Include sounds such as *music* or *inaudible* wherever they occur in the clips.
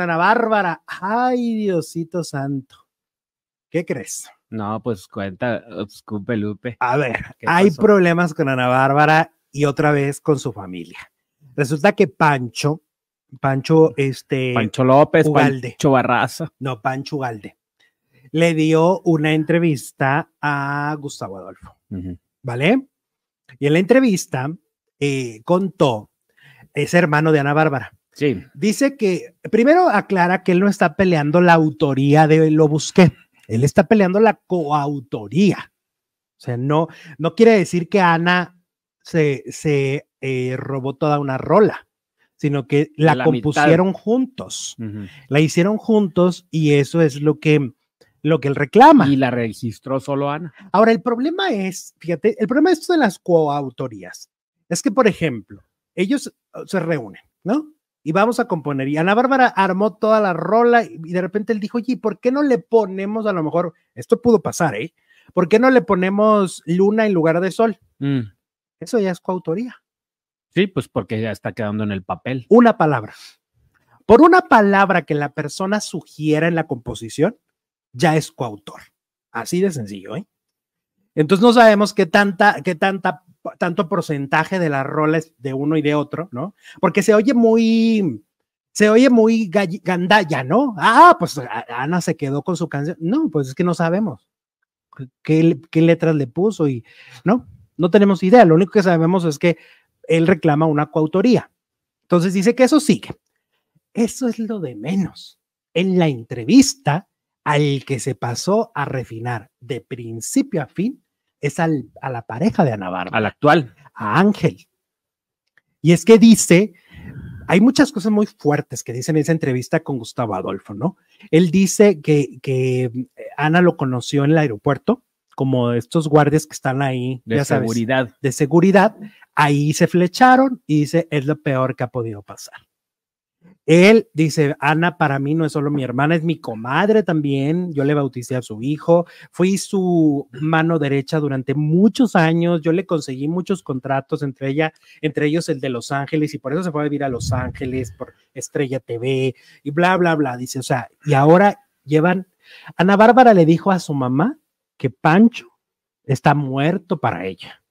Ana Bárbara. Ay, Diosito Santo. ¿Qué crees? No, pues cuenta, escupe Lupe. A ver, hay problemas con Ana Bárbara y otra vez con su familia. Resulta que Pancho, Pancho, este. Pancho López, Pancho Barraza. No, Pancho Ugalde. Le dio una entrevista a Gustavo Adolfo. ¿Vale? Y en la entrevista eh, contó, es hermano de Ana Bárbara. Sí. Dice que, primero aclara que él no está peleando la autoría de Lo Busqué, él está peleando la coautoría. O sea, no, no quiere decir que Ana se, eh, robó toda una rola, sino que la, compusieron juntos, la hicieron juntos y eso es lo que, lo que él reclama. Y la registró solo Ana. Ahora, el problema es, fíjate, el problema es de las coautorías. Es que, por ejemplo, ellos se reúnen, ¿no? y vamos a componer. Y Ana Bárbara armó toda la rola y de repente él dijo, oye, ¿por qué no le ponemos a lo mejor, esto pudo pasar, ¿eh? ¿Por qué no le ponemos luna en lugar de sol? Mm. Eso ya es coautoría. Sí, pues porque ya está quedando en el papel. Una palabra. Por una palabra que la persona sugiera en la composición, ya es coautor. Así de sencillo, ¿eh? Entonces no sabemos qué tanta, qué tanta, tanto porcentaje de las roles de uno y de otro, ¿no? Porque se oye muy, se oye muy gandalla, ¿no? Ah, pues Ana se quedó con su canción. No, pues es que no sabemos qué letras le puso y, ¿no? No tenemos idea. Lo único que sabemos es que él reclama una coautoría. Entonces dice que eso sigue. Eso es lo de menos. En la entrevista, al que se pasó a refinar de principio a fin es al, a la pareja de Ana Bárbara. Al actual. A Ángel. Y es que dice, hay muchas cosas muy fuertes que dice en esa entrevista con Gustavo Adolfo, ¿no? Él dice que, que eh, Ana lo conoció en el aeropuerto, como estos guardias que están ahí, de seguridad. de seguridad, ahí se flecharon y dice, es lo peor que ha podido pasar. Él dice, Ana para mí no es solo mi hermana, es mi comadre también. Yo le bauticé a su hijo, fui su mano derecha durante muchos años, yo le conseguí muchos contratos, entre, ella, entre ellos el de Los Ángeles, y por eso se fue a vivir a Los Ángeles por Estrella TV y bla, bla, bla. Dice, o sea, y ahora llevan, Ana Bárbara le dijo a su mamá que Pancho está muerto para ella.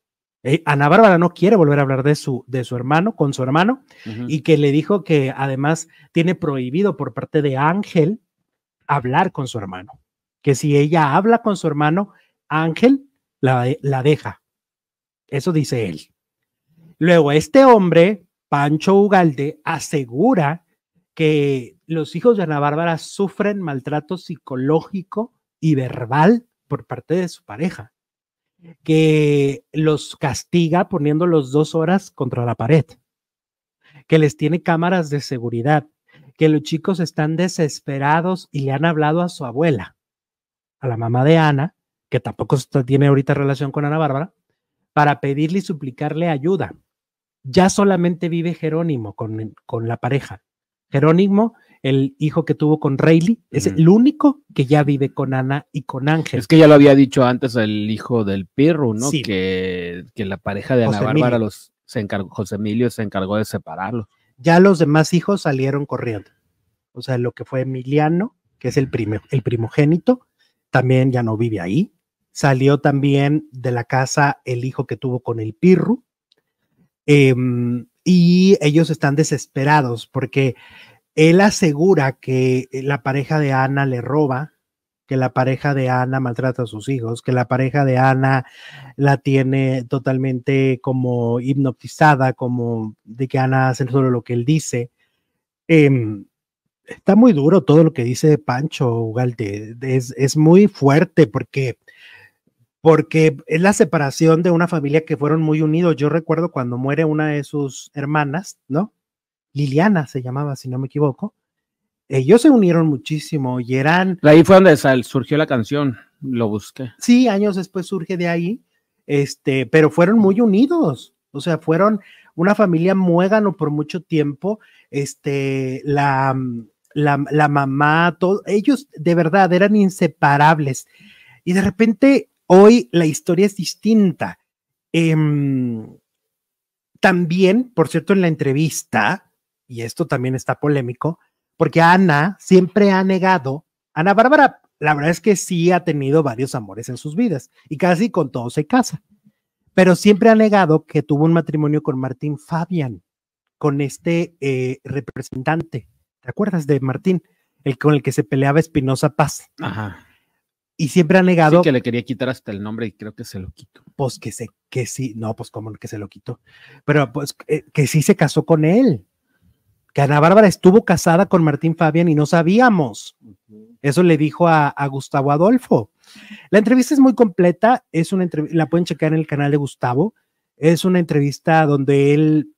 Eh, Ana Bárbara no quiere volver a hablar de su, de su hermano, con su hermano, y que le dijo que además tiene prohibido por parte de Ángel hablar con su hermano, que si ella habla con su hermano, Ángel la, la deja. Eso dice él. Luego, este hombre, Pancho Ugalde, asegura que los hijos de Ana Bárbara sufren maltrato psicológico y verbal por parte de su pareja que los castiga poniéndolos dos horas contra la pared, que les tiene cámaras de seguridad, que los chicos están desesperados y le han hablado a su abuela, a la mamá de Ana, que tampoco tiene ahorita relación con Ana Bárbara, para pedirle y suplicarle ayuda. Ya solamente vive Jerónimo con, con la pareja. Jerónimo el hijo que tuvo con Rayleigh, es el único que ya vive con Ana y con Ángel. Es que ya lo había dicho antes el hijo del Pirru, ¿no? Que, la pareja de Ana Bárbara, los, se encargó, José Emilio se encargó de separarlo. Ya los demás hijos salieron corriendo. O sea, lo que fue Emiliano, que es el, el primogénito, también ya no vive ahí. Salió también de la casa el hijo que tuvo con el Pirru. Em, y ellos están desesperados porque él asegura que eh, la pareja de Ana le roba, que la pareja de Ana maltrata a sus hijos, que la pareja de Ana la tiene totalmente como hipnotizada, como de que Ana hace solo lo que él dice. Em, está muy duro todo lo que dice Pancho Ugalde. Es, muy fuerte porque, porque es la separación de una familia que fueron muy unidos. Yo recuerdo cuando muere una de sus hermanas, ¿no? Liliana se llamaba, si no me equivoco. Ellos se unieron muchísimo y eran... Ahí fue donde surgió la canción, lo busqué. Sí, años después surge de ahí, este, pero fueron muy unidos, o sea, fueron una familia muégano por mucho tiempo, este, la, la, mamá, todos, ellos de verdad eran inseparables. Y de repente hoy la historia es distinta. Em, también, por cierto, en la entrevista, y esto también está polémico, porque Ana siempre ha negado, Ana Bárbara, la verdad es que sí ha tenido varios amores en sus vidas y casi con todos se casa, pero siempre ha negado que tuvo un matrimonio con Martín Fabian, con este eh, representante, ¿te acuerdas de Martín? El con el que se peleaba Espinosa Paz. Ajá. Y siempre ha negado. que le quería quitar hasta el nombre y creo que se lo quitó. Pues que sé que sí, no, pues cómo que se lo quitó. Pero pues eh, que sí se casó con él que Ana Bárbara estuvo casada con Martín Fabián y no sabíamos. Eso le dijo a, Gustavo Adolfo. La entrevista es muy completa, es una la pueden checar en el canal de Gustavo. Es una entrevista donde él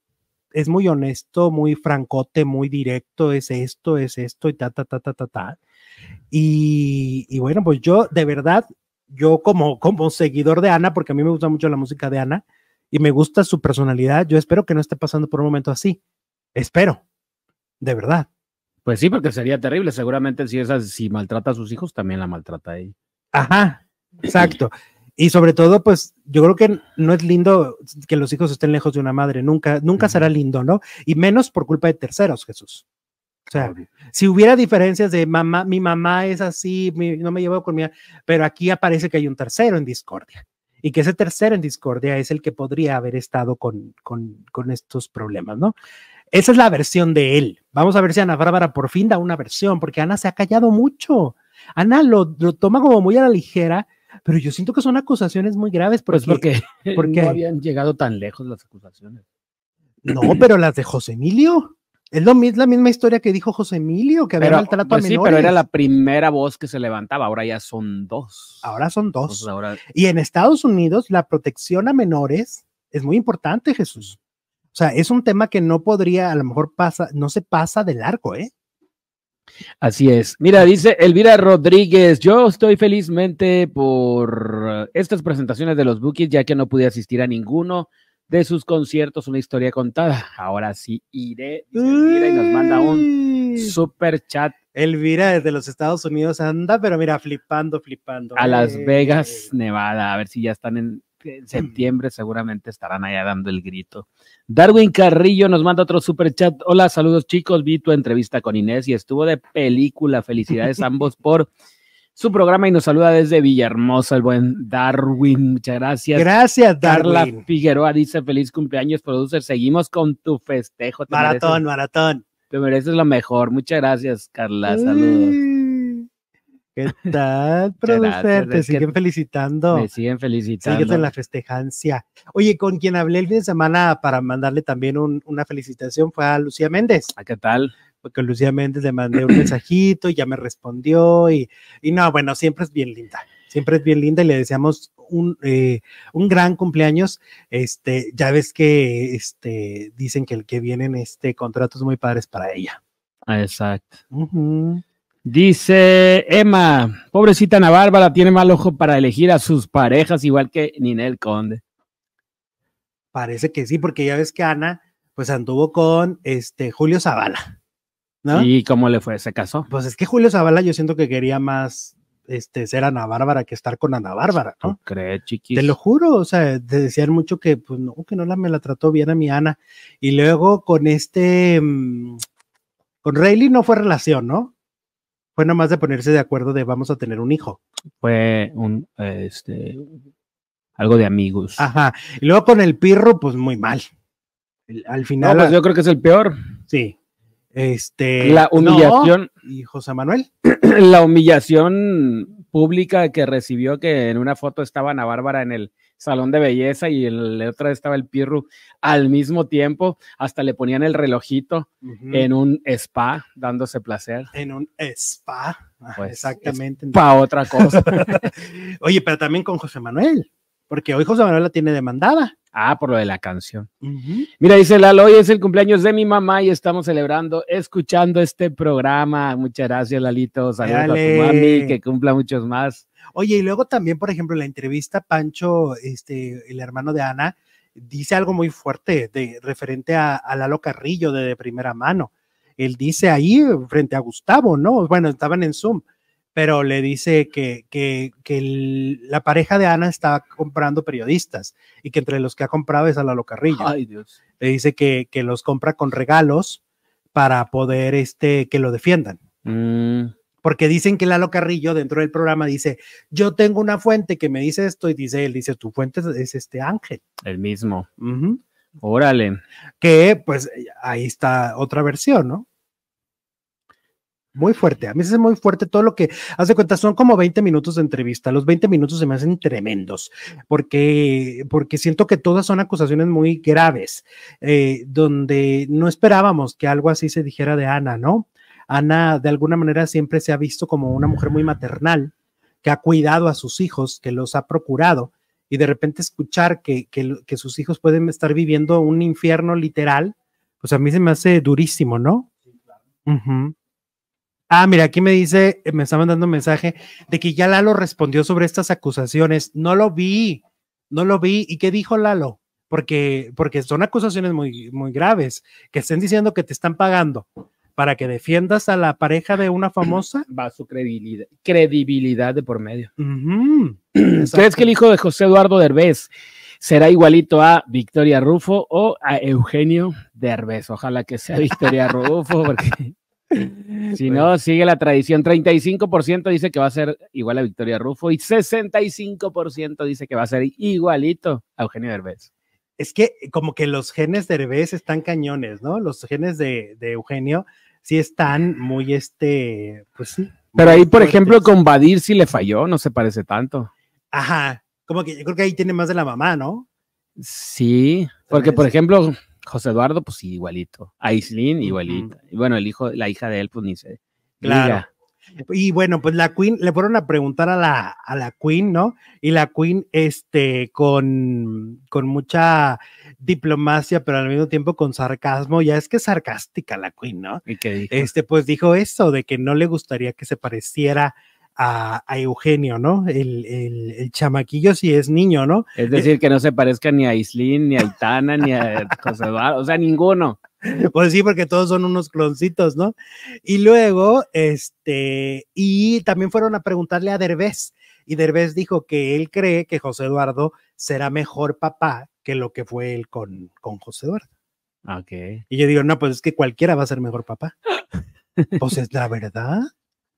es muy honesto, muy francote, muy directo, es esto, es esto y ta, ta, ta, ta, ta, ta. Y, y bueno, pues yo de verdad, yo como, como seguidor de Ana, porque a mí me gusta mucho la música de Ana y me gusta su personalidad, yo espero que no esté pasando por un momento así. Espero, de verdad. Pues sí, porque sería terrible. Seguramente si esa, si maltrata a sus hijos, también la maltrata a ella. Ajá, exacto. Y sobre todo, pues yo creo que no es lindo que los hijos estén lejos de una madre. Nunca, nunca será lindo, ¿no? Y menos por culpa de terceros, Jesús. O sea, si hubiera diferencias de mamá, mi mamá es así, no me llevo con pero aquí aparece que hay un tercero en discordia y que ese tercero en discordia es el que podría haber estado con, con, con estos problemas, ¿no? Esa es la versión de él. Vamos a ver si Ana Bárbara por fin da una versión, porque Ana se ha callado mucho. Ana lo, lo toma como muy a la ligera, pero yo siento que son acusaciones muy graves. Pues porque, porque, *laughs* porque no habían llegado tan lejos las acusaciones. No, pero las de José Emilio. Es lo, la misma historia que dijo José Emilio, que había pero, a menores. Pues sí, pero era la primera voz que se levantaba, ahora ya son dos. Ahora son dos. Y en Estados Unidos la protección a menores es muy importante, Jesús. O sea, es un tema que no podría, a lo mejor pasa, no se pasa del arco, ¿eh? Así es. Mira, dice Elvira Rodríguez, yo estoy felizmente por estas presentaciones de los Bookies, ya que no pude asistir a ninguno de sus conciertos, una historia contada. Ahora sí iré, y nos manda un super chat. Elvira desde los Estados Unidos anda, pero mira, flipando, flipando. A Las Vegas, Nevada, a ver si ya están en, en septiembre seguramente estarán allá dando el grito. Darwin Carrillo nos manda otro super chat. Hola, saludos chicos. Vi tu entrevista con Inés y estuvo de película. Felicidades ambos por su programa y nos saluda desde Villahermosa el buen Darwin. Muchas gracias. Gracias, Darwin. Carla Figueroa dice feliz cumpleaños, producer. Seguimos con tu festejo. maratón, maratón. Te mereces lo mejor. Muchas gracias, Carla. Saludos. ¿Qué tal, producer? Te siguen felicitando. Me siguen felicitando. Sigues en la festejancia. Oye, con quien hablé el fin de semana para mandarle también una felicitación fue a Lucía Méndez. ¿A ah, qué tal? Porque Lucía Méndez le mandé un mensajito y ya me respondió. Y, y no, bueno, siempre es bien linda. Siempre es bien linda y le deseamos un, eh, gran cumpleaños. Este, ya ves que este, dicen que el que vienen este, contratos muy padres para ella. Ah, exacto. Dice Emma, pobrecita Ana Bárbara, tiene mal ojo para elegir a sus parejas, igual que Ninel Conde. Parece que sí, porque ya ves que Ana, pues anduvo con este Julio Zavala. ¿no? ¿Y cómo le fue? ese caso? Pues es que Julio Zavala yo siento que quería más este, ser Ana Bárbara que estar con Ana Bárbara, ¿no? crees, chiquis? Te lo juro, o sea, te decían mucho que, pues no, que no la, me la trató bien a mi Ana. Y luego con este, mm, con Rayleigh no fue relación, ¿no? fue nada más de ponerse de acuerdo de vamos a tener un hijo. Fue un, este, algo de amigos. Ajá. Y luego con el pirro, pues muy mal. al final. pues yo creo que es el peor. Sí. Este. La humillación. Y José Manuel. *clears throat* la humillación pública que recibió que en una foto estaban a Bárbara en el salón de belleza y el, otra otro estaba el Pirru al mismo tiempo, hasta le ponían el relojito en un spa, dándose placer. En un spa, ah, pues, exactamente. Para otra cosa. *laughs* Oye, pero también con José Manuel, porque hoy José Manuel la tiene demandada. Ah, por lo de la canción. Mira, dice Lalo, hoy es el cumpleaños de mi mamá y estamos celebrando, escuchando este programa. Muchas gracias, Lalito. Saludos a tu mami, que cumpla muchos más. Oye, y luego también, por ejemplo, la entrevista, Pancho, este, el hermano de Ana, dice algo muy fuerte de, referente a, Lalo Carrillo de, de primera mano. Él dice ahí, frente a Gustavo, ¿no? Bueno, estaban en Zoom pero le dice que, que, la pareja de Ana está comprando periodistas y que entre los que ha comprado es a la locarrilla. Ay, Dios. Le dice que, los compra con regalos para poder este, que lo defiendan. Mm. Porque dicen que Lalo Carrillo dentro del programa dice, yo tengo una fuente que me dice esto y dice él, dice, tu fuente es este ángel. El mismo. Órale. Que pues ahí está otra versión, ¿no? muy fuerte. A mí se hace muy fuerte todo lo que hace cuenta. Son como 20 minutos de entrevista. Los 20 minutos se me hacen tremendos porque, porque siento que todas son acusaciones muy graves, eh, donde no esperábamos que algo así se dijera de Ana, ¿no? Ana de alguna manera siempre se ha visto como una mujer muy maternal, que ha cuidado a sus hijos, que los ha procurado. Y de repente escuchar que, sus hijos pueden estar viviendo un infierno literal, pues a mí se me hace durísimo, ¿no? Sí, claro. Ah, mira, aquí me dice, eh, me está mandando un mensaje de que ya Lalo respondió sobre estas acusaciones. No lo vi, no lo vi. ¿Y qué dijo Lalo? Porque, porque son acusaciones muy, muy graves, que estén diciendo que te están pagando para que defiendas a la pareja de una famosa. *clears throat* Va su credibilidad, credibilidad de por medio. *clears throat* ¿Crees que el hijo de José Eduardo Derbez será igualito a Victoria Rufo o a Eugenio Derbez? Ojalá que sea Victoria Rufo, porque si no, sigue la tradición. 35% dice que va a ser igual a Victoria Rufo y 65% dice que va a ser igualito a Eugenio Derbez. Es que como que los genes de Derbez están cañones, ¿no? Los genes de, Eugenio sí están muy, este, pues Pero ahí, por ejemplo, con Badir sí le falló, no se parece tanto. Ajá, como que yo creo que ahí tiene más de la mamá, ¿no? Sí, porque por ejemplo, José Eduardo, pues igualito. Aislin, igualita. Y bueno, el hijo, la hija de él, pues ni se. Claro. Y bueno, pues la Queen, le fueron a preguntar a la, a la Queen, ¿no? Y la Queen, este, con, con mucha diplomacia, pero al mismo tiempo con sarcasmo, ya es que sarcástica la Queen, ¿no? ¿Y qué dijo? Este, pues dijo eso, de que no le gustaría que se pareciera a, Eugenio, ¿no? El, chamaquillo si es niño, ¿no? Es eh, decir, que no se parezca ni a Islin ni a Itana, ni a *laughs* José Eduardo, o sea, ninguno. Pues sí, porque todos son unos cloncitos, ¿no? Y luego, este, y también fueron a preguntarle a Derbez, y Derbez dijo que él cree que José Eduardo será mejor papá que lo que fue él con, con José Eduardo. Ok. Y yo digo, no, pues es que cualquiera va a ser mejor papá. *laughs* pues es la verdad.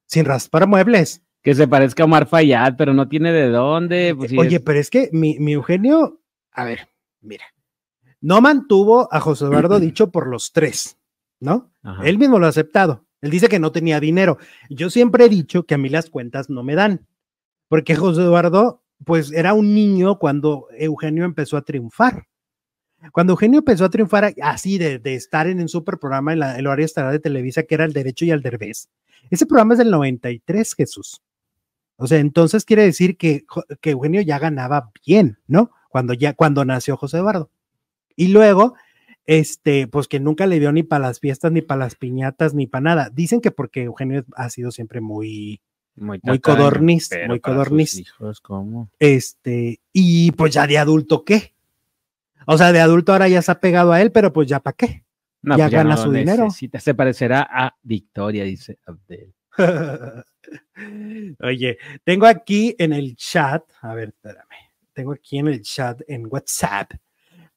Sin raspar muebles que se parezca a Omar Fayad, pero no tiene de dónde. Eh, pues, oye, pero es que mi, Eugenio, a ver, mira, no mantuvo a José Eduardo *clears throat* dicho por los tres, ¿no? Él mismo lo ha aceptado. Él dice que no tenía dinero. Yo siempre he dicho que a mí las cuentas no me dan, porque José Eduardo, pues era un niño cuando Eugenio empezó a triunfar. Cuando Eugenio empezó a triunfar así de, estar en un super programa en, el horario estará de Televisa, que era El Derecho y al Derbez. Ese programa es del 93, Jesús. O sea, entonces quiere decir que, Eugenio ya ganaba bien, ¿no? Cuando ya, cuando nació José Eduardo. Y luego, este, pues que nunca le dio ni para las fiestas, ni para las piñatas, ni para nada. Dicen que porque Eugenio ha sido siempre muy, muy, codorniz, muy codorniz. Este, y pues ya de adulto, ¿qué? O sea, de adulto ahora ya se ha pegado a él, pero pues ya para qué. Pues ya gana su dinero. Se parecerá a Victoria, dice Abdel. *laughs* Oye, tengo aquí en el chat, a ver, espérame, tengo aquí en el chat, en WhatsApp,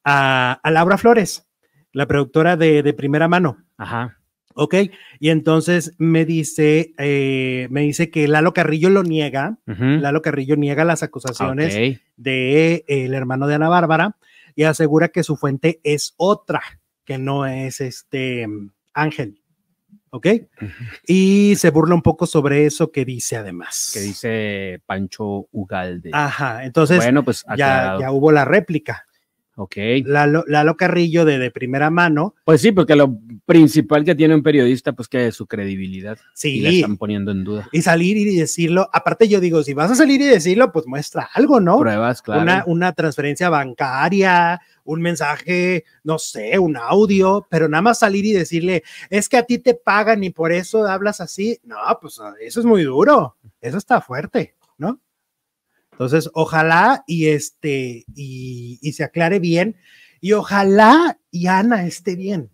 a, Laura Flores, la productora de, primera mano. Ajá. Ok, y entonces me dice, eh, me dice que Lalo Carrillo lo niega, Lalo Carrillo niega las acusaciones de eh, el hermano de Ana Bárbara y asegura que su fuente es otra, que no es este Ángel. ¿ok? Y se burla un poco sobre eso que dice además. Que dice Pancho Ugalde. Ajá, entonces pues, ya, hubo la réplica, Ok. la lo Carrillo de, de primera mano. Pues sí, porque lo principal que tiene un periodista, pues que es su credibilidad. Sí. Y la están poniendo en duda. Y salir y decirlo. Aparte, yo digo, si vas a salir y decirlo, pues muestra algo, ¿no? Pruebas, claro. Una, una transferencia bancaria, un mensaje, no sé, un audio, pero nada más salir y decirle, es que a ti te pagan y por eso hablas así. No, pues eso es muy duro. Eso está fuerte, ¿no? Entonces, ojalá y este, y, y se aclare bien, y ojalá y Ana esté bien.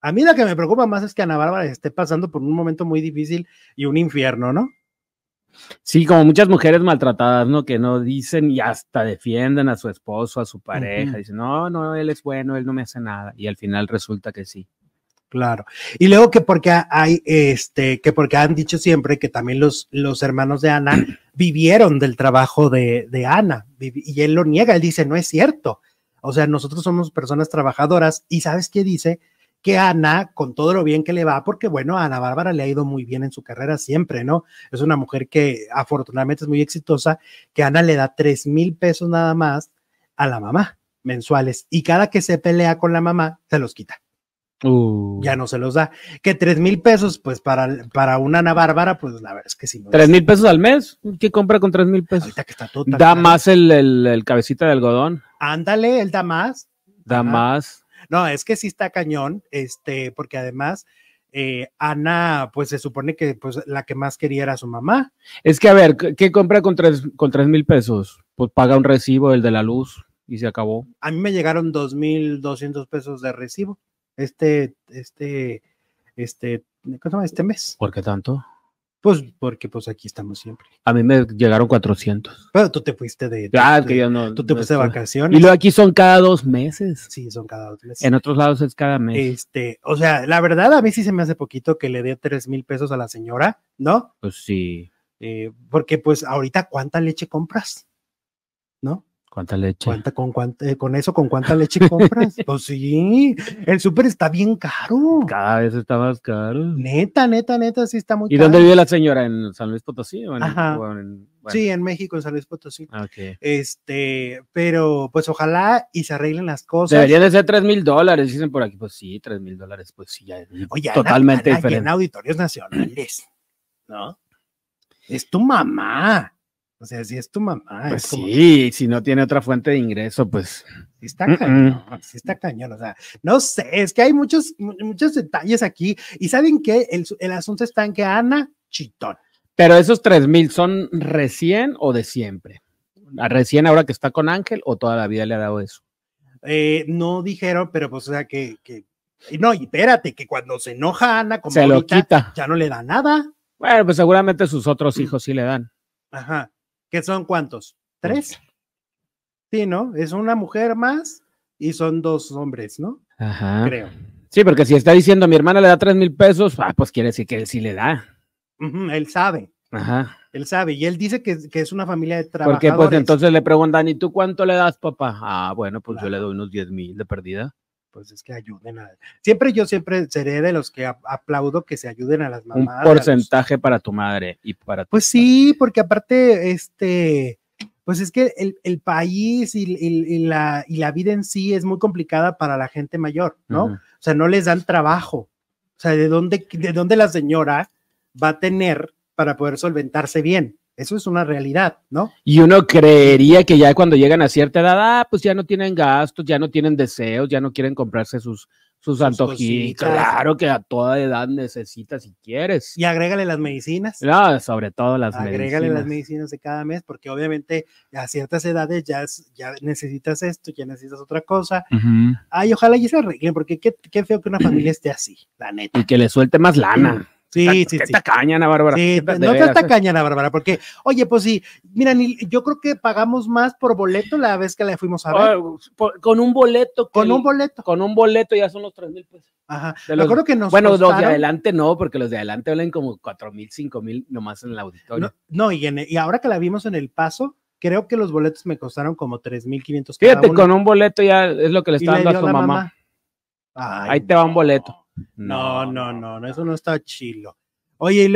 A mí la que me preocupa más es que Ana Bárbara esté pasando por un momento muy difícil y un infierno, ¿no? Sí, como muchas mujeres maltratadas, ¿no? Que no dicen y hasta defienden a su esposo, a su pareja. Dicen, no, no, él es bueno, él no me hace nada. Y al final resulta que sí. Claro. Y luego que porque hay, este, que porque han dicho siempre que también los, los hermanos de Ana *clears throat* vivieron del trabajo de, de Ana, y él lo niega, él dice, no es cierto. O sea, nosotros somos personas trabajadoras, y ¿sabes qué dice? que Ana, con todo lo bien que le va, porque bueno, a Ana Bárbara le ha ido muy bien en su carrera siempre, ¿no? Es una mujer que afortunadamente es muy exitosa, que Ana le da tres mil pesos nada más a la mamá mensuales y cada que se pelea con la mamá, se los quita. Ya uh. no se los da. Que tres mil pesos, pues para, para una Ana Bárbara, pues la verdad es que sí. ¿Tres mil pesos al mes? ¿Qué compra con tres mil pesos? Ahorita que está Da más el, cabecita de algodón. Ándale, él da más. Da más. No, es que sí está cañón, este, porque además eh, Ana, pues se supone que pues, la que más quería era su mamá. Es que a ver, ¿qué compra con tres, con tres mil pesos? Pues paga un recibo, el de la luz, y se acabó. A mí me llegaron dos mil doscientos pesos de recibo este, este, este, ¿cómo se llama? Este mes. ¿Por qué tanto? Pues porque pues aquí estamos siempre. A mí me llegaron 400. Pero tú te fuiste de... Ah, este, tú te fuiste de vacaciones. Y luego aquí son cada dos meses. Sí, son cada dos meses. En otros lados es cada mes. Este, o sea, la verdad a mí sí se me hace poquito que le dé tres mil pesos a la señora, ¿no? Pues sí. Eh, porque pues ahorita cuánta leche compras, ¿no? ¿Cuánta leche? con, eh, con eso, ¿con cuánta leche compras? *laughs* pues sí, el súper está bien caro. Cada vez está más caro. Neta, neta, neta, sí está muy ¿Y caro. ¿Y dónde vive la señora? ¿En San Luis Potosí? Sí, en México, en San Luis Potosí. Ah, este, pero pues ojalá y se arreglen las cosas. Debería de ser tres mil dólares, dicen por aquí. Pues sí, tres mil dólares, pues sí, ya Oye, totalmente diferente. en auditorios nacionales, ¿no? Es tu mamá. O sea, si es tu mamá. Pues sí, si no tiene otra fuente de ingreso, pues. está mm, cañón, mm. está cañón. O sea, no sé, es que hay muchos, muchos detalles aquí. Y saben que el, asunto está en que Ana Chitón. Pero esos tres mil son recién o de siempre. Recién ahora que está con Ángel o toda la vida le ha dado eso. Eh, no dijeron, pero pues o sea que, que... no, y espérate, que cuando se enoja Ana, como se lo quita. ya no le da nada. Bueno, pues seguramente sus otros hijos sí le dan. Ajá que son cuántos? ¿Tres? Sí, ¿no? Es una mujer más y son dos hombres, ¿no? Ajá. Creo. Sí, porque si está diciendo a mi hermana le da tres mil pesos, ah, pues quiere decir que él sí le da. él sabe. Ajá. Él sabe, y él dice que, es una familia de trabajadores. Porque pues entonces le preguntan, ¿y tú cuánto le das, papá? Ah, bueno, pues yo le doy unos diez mil de perdida pues es que ayuden a. Siempre yo siempre seré de los que aplaudo que se ayuden a las mamás. Un porcentaje para tu madre y para. Pues sí, porque aparte, este, pues es que el, país y, la, y la vida en sí es muy complicada para la gente mayor, ¿no? O sea, no les dan trabajo. O sea, ¿de dónde, de dónde la señora va a tener para poder solventarse bien? Eso es una realidad, ¿no? Y uno creería que ya cuando llegan a cierta edad, ah, pues ya no tienen gastos, ya no tienen deseos, ya no quieren comprarse sus, sus, antojitos. Claro que a toda edad necesitas si quieres. Y agrégale las medicinas. No, sobre todo las medicinas. Agrégale las medicinas de cada mes, porque obviamente a ciertas edades ya, ya necesitas esto, ya necesitas otra cosa. Ay, ojalá y se arreglen, porque qué, qué feo que una familia esté así, la neta. Y que le suelte más lana. Sí, sí, sí. tacaña, Ana Bárbara. Sí, no te está ¿eh? Bárbara, porque, oye, pues sí, mira, yo creo que pagamos más por boleto la vez que la fuimos a ver. con un boleto. Con un boleto. Con un boleto ya son los tres mil pesos. Ajá. Yo creo que no. Bueno, los de adelante no, porque los de adelante hablan como cuatro mil, cinco mil nomás en el auditorio. No, y, ahora que la vimos en El Paso, creo que los boletos me costaron como 3.500 Fíjate, con un boleto ya es lo que le está dando a su mamá. Ahí te va un boleto. No, no, no, eso no está chilo. Oye,